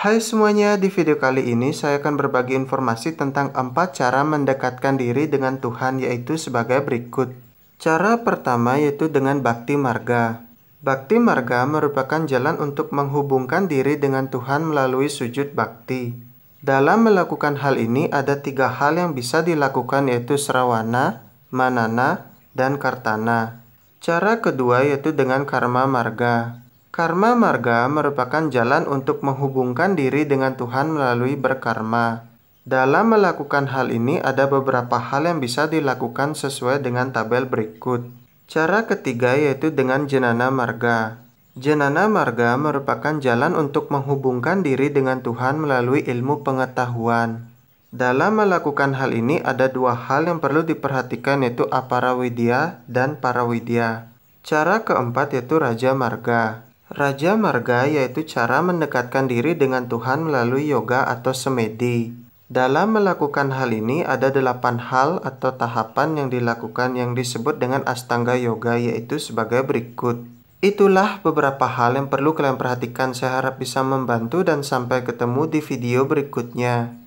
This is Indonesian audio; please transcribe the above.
Hai semuanya, di video kali ini saya akan berbagi informasi tentang empat cara mendekatkan diri dengan Tuhan yaitu sebagai berikut. Cara pertama yaitu dengan bakti marga. Bakti marga merupakan jalan untuk menghubungkan diri dengan Tuhan melalui sujud bakti. Dalam melakukan hal ini ada tiga hal yang bisa dilakukan yaitu serawana, manana, dan kartana. Cara kedua yaitu dengan karma marga. Karma marga merupakan jalan untuk menghubungkan diri dengan Tuhan melalui berkarma. Dalam melakukan hal ini, ada beberapa hal yang bisa dilakukan sesuai dengan tabel berikut. Cara ketiga yaitu dengan jenana marga. Jenana marga merupakan jalan untuk menghubungkan diri dengan Tuhan melalui ilmu pengetahuan. Dalam melakukan hal ini, ada dua hal yang perlu diperhatikan yaitu aparawidya dan parawidya. Cara keempat yaitu Raja Marga. Raja Marga yaitu cara mendekatkan diri dengan Tuhan melalui yoga atau semedi. Dalam melakukan hal ini ada delapan hal atau tahapan yang dilakukan yang disebut dengan Astanga Yoga yaitu sebagai berikut. Itulah beberapa hal yang perlu kalian perhatikan. Saya harap bisa membantu dan sampai ketemu di video berikutnya.